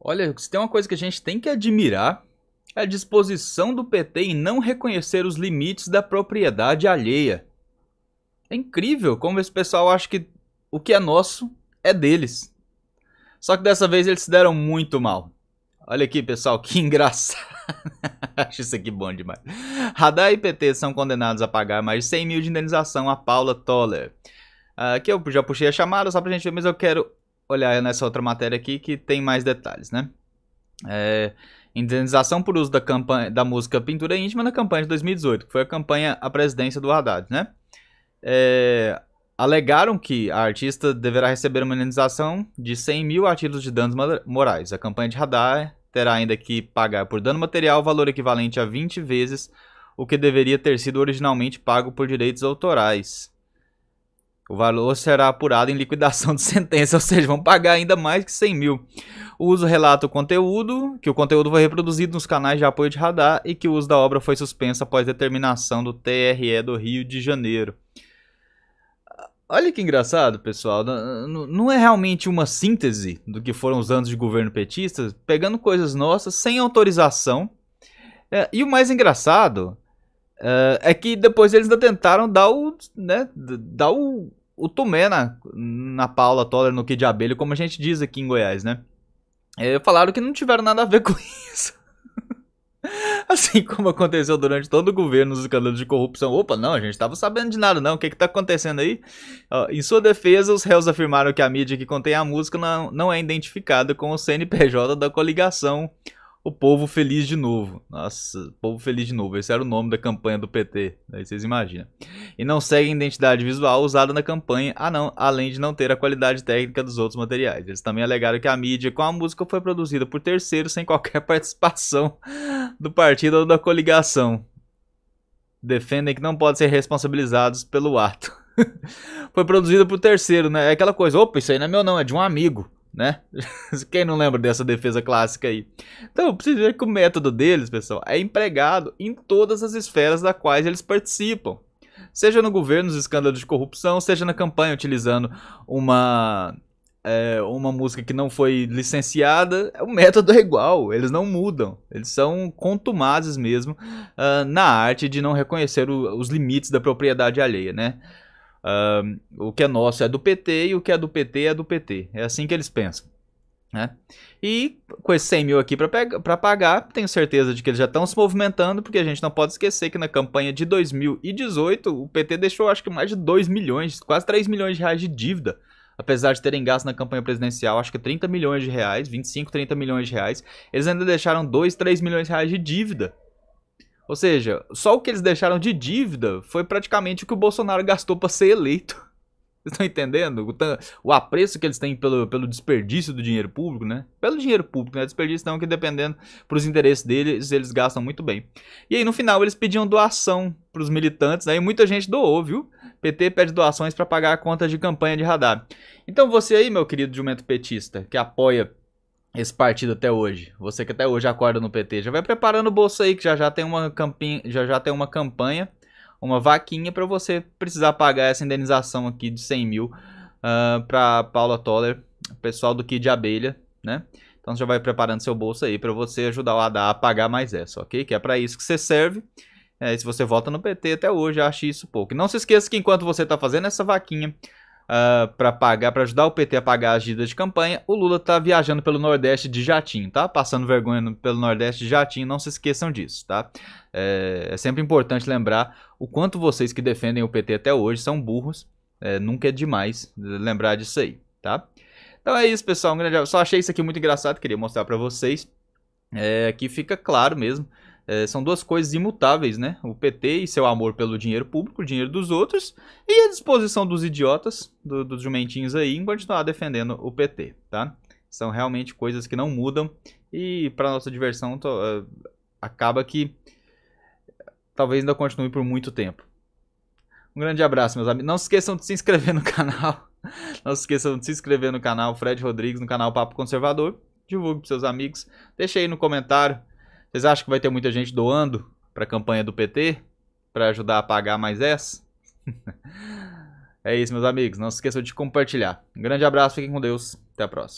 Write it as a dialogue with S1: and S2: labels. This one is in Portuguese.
S1: Olha, se tem uma coisa que a gente tem que admirar, é a disposição do PT em não reconhecer os limites da propriedade alheia. É incrível como esse pessoal acha que o que é nosso é deles. Só que dessa vez eles se deram muito mal. Olha aqui, pessoal, que engraçado. Acho isso aqui bom demais. Radar e PT são condenados a pagar mais de 100 mil de indenização a Paula Toller. Ah, aqui eu já puxei a chamada só pra gente ver, mas eu quero olhar nessa outra matéria aqui que tem mais detalhes, né? É, indenização por uso da, campanha, da música Pintura Íntima na campanha de 2018, que foi a campanha à presidência do Haddad, né? É, alegaram que a artista deverá receber uma indenização de 100 mil artigos de danos morais. A campanha de Haddad terá ainda que pagar por dano material valor equivalente a 20 vezes o que deveria ter sido originalmente pago por direitos autorais. O valor será apurado em liquidação de sentença, ou seja, vão pagar ainda mais que 100 mil. O uso relata o conteúdo, que o conteúdo foi reproduzido nos canais de apoio de radar e que o uso da obra foi suspenso após determinação do TRE do Rio de Janeiro. Olha que engraçado, pessoal. Não é realmente uma síntese do que foram os anos de governo petista, pegando coisas nossas sem autorização. É, e o mais engraçado é, é que depois eles ainda tentaram dar o, né, dar o, o Tomé na, na Paula Toller no Que de Abelha, como a gente diz aqui em Goiás, né? E é, falaram que não tiveram nada a ver com isso. Assim como aconteceu durante todo o governo os escândalos de corrupção. Opa, não, a gente estava sabendo de nada, não. O que está acontecendo aí? em sua defesa, os réus afirmaram que a mídia que contém a música não, não é identificada com o CNPJ da coligação O Povo Feliz de Novo. Nossa, Povo Feliz de Novo. Esse era o nome da campanha do PT. Aí né? vocês imaginam e não seguem a identidade visual usada na campanha, a não, além de não ter a qualidade técnica dos outros materiais. Eles também alegaram que a mídia com a música foi produzida por terceiros sem qualquer participação do partido ou da coligação. Defendem que não podem ser responsabilizados pelo ato. foi produzida por terceiro, né? É aquela coisa, opa, isso aí não é meu não, é de um amigo né? Quem não lembra dessa defesa clássica aí? Então, precisa ver que o método deles, pessoal, é empregado em todas as esferas da quais eles participam seja no governo, nos escândalos de corrupção, seja na campanha utilizando uma é, uma música que não foi licenciada, o método é igual, eles não mudam, eles são contumazes mesmo uh, na arte de não reconhecer o, os limites da propriedade alheia, né? Uh, o que é nosso é do PT e o que é do PT é do PT. É assim que eles pensam. Né? E com esses 100 mil aqui para pagar, tenho certeza de que eles já estão se movimentando, porque a gente não pode esquecer que na campanha de 2018 o PT deixou acho que mais de 2 milhões, quase 3 milhões de reais de dívida, apesar de terem gasto na campanha presidencial acho que 30 milhões de reais, 25, 30 milhões de reais, eles ainda deixaram 2, 3 milhões de reais de dívida. Ou seja, só o que eles deixaram de dívida foi praticamente o que o Bolsonaro gastou para ser eleito. Vocês estão entendendo? O, o apreço que eles têm pelo, pelo desperdício do dinheiro público, né? Pelo dinheiro público, né? Desperdício não, que dependendo os interesses deles, eles gastam muito bem. E aí, no final, eles pediam doação para os militantes, aí muita gente doou, viu? PT pede doações para pagar a conta de campanha de radar. Então você aí, meu querido jumento petista, que apoia esse partido até hoje. Você que até hoje acorda no PT, já vai preparando o bolso aí que já já tem uma campanha, já já tem uma campanha uma vaquinha para você precisar pagar essa indenização aqui de 100 mil uh, ah, para Paula Toller, pessoal do Kid Abelha, né? Então já vai preparando seu bolso aí para você ajudar o Haddad a pagar mais essa, ok? Que é para isso que você serve. É, se você vota no PT até hoje, ache isso pouco. E não se esqueça que enquanto você está fazendo essa vaquinha, uh, ah, para pagar, para ajudar o PT a pagar as dívidas de campanha, o Lula tá viajando pelo Nordeste de jatinho, tá? Passando vergonha no, pelo Nordeste de jatinho, não se esqueçam disso, tá? É, é, sempre importante lembrar o quanto vocês que defendem o PT até hoje são burros. É, nunca é demais lembrar disso aí, tá? Então é isso, pessoal. Um grande Só achei isso aqui muito engraçado, queria mostrar para vocês. É, aqui fica claro mesmo é, são duas coisas imutáveis, né? O PT e seu amor pelo dinheiro público, o dinheiro dos outros, e a disposição dos idiotas, do, dos jumentinhos aí, em continuar defendendo o PT, tá? São realmente coisas que não mudam e, para nossa diversão, to, uh, acaba que talvez ainda continue por muito tempo. Um grande abraço, meus amigos. Não se esqueçam de se inscrever no canal. Não se esqueçam de se inscrever no canal Fred Rodrigues, no canal Papo Conservador. Divulgue para seus amigos. Deixa aí no comentário vocês acham que vai ter muita gente doando para a campanha do PT? Para ajudar a pagar mais essa? é isso, meus amigos. Não se esqueçam de compartilhar. Um grande abraço, fiquem com Deus. Até a próxima.